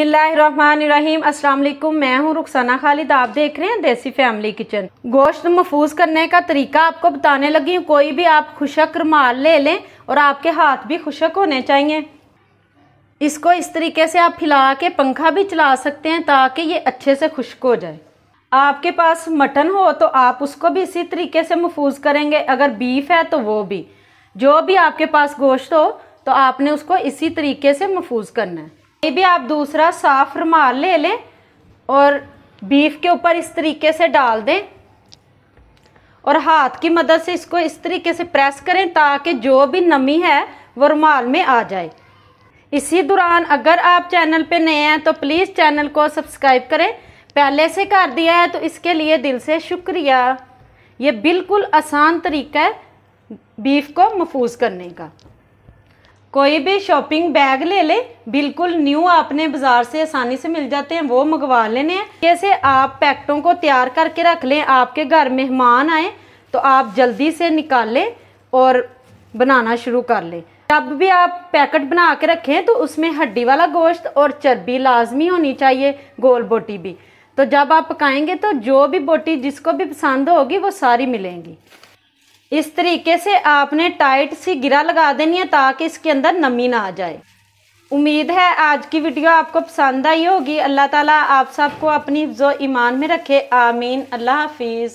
अस्सलाम वालेकुम मैं हूं रुखसाना खालिद आप देख रहे हैं देसी फैमिली किचन गोश्त महफूज करने का तरीका आपको बताने लगी हूँ कोई भी आप खुशक रुमाल ले लें और आपके हाथ भी खुशक होने चाहिए इसको इस तरीके से आप फिला के पंखा भी चला सकते हैं ताकि ये अच्छे से खुश्क हो जाए आपके पास मटन हो तो आप उसको भी इसी तरीके से महफूज करेंगे अगर बीफ है तो वो भी जो भी आपके पास गोश्त हो तो आपने उसको इसी तरीके से महफूज करना है ये भी आप दूसरा साफ रुमाल ले लें और बीफ के ऊपर इस तरीके से डाल दें और हाथ की मदद से इसको इस तरीके से प्रेस करें ताकि जो भी नमी है वो रुमाल में आ जाए इसी दौरान अगर आप चैनल पे नए हैं तो प्लीज़ चैनल को सब्सक्राइब करें पहले से कर दिया है तो इसके लिए दिल से शुक्रिया ये बिल्कुल आसान तरीका है बीफ को महफूज करने का कोई भी शॉपिंग बैग ले ले बिल्कुल न्यू आपने बाज़ार से आसानी से मिल जाते हैं वो मंगवा लेने हैं जैसे आप पैकेटों को तैयार करके रख लें आपके घर मेहमान आए तो आप जल्दी से निकालें और बनाना शुरू कर लें तब भी आप पैकेट बना के रखें तो उसमें हड्डी वाला गोश्त और चर्बी लाजमी होनी चाहिए गोल बोटी भी तो जब आप पकाएंगे तो जो भी बोटी जिसको भी पसंद होगी वो सारी मिलेंगी इस तरीके से आपने टाइट सी गिरा लगा देनी है ताकि इसके अंदर नमी ना आ जाए उम्मीद है आज की वीडियो आपको पसंद आई होगी अल्लाह ताला आप सबको अपनी जो ईमान में रखे आमीन अल्लाह हाफिज़